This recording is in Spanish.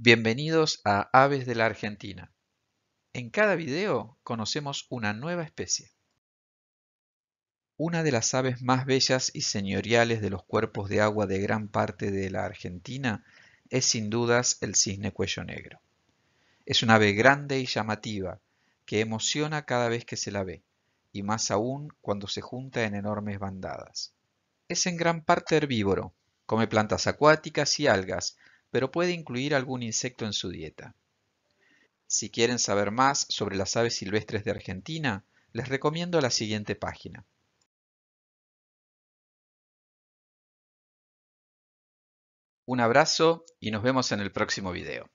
Bienvenidos a Aves de la Argentina. En cada video conocemos una nueva especie. Una de las aves más bellas y señoriales de los cuerpos de agua de gran parte de la Argentina es sin dudas el cisne cuello negro. Es una ave grande y llamativa que emociona cada vez que se la ve, y más aún cuando se junta en enormes bandadas. Es en gran parte herbívoro, come plantas acuáticas y algas, pero puede incluir algún insecto en su dieta. Si quieren saber más sobre las aves silvestres de Argentina, les recomiendo la siguiente página. Un abrazo y nos vemos en el próximo video.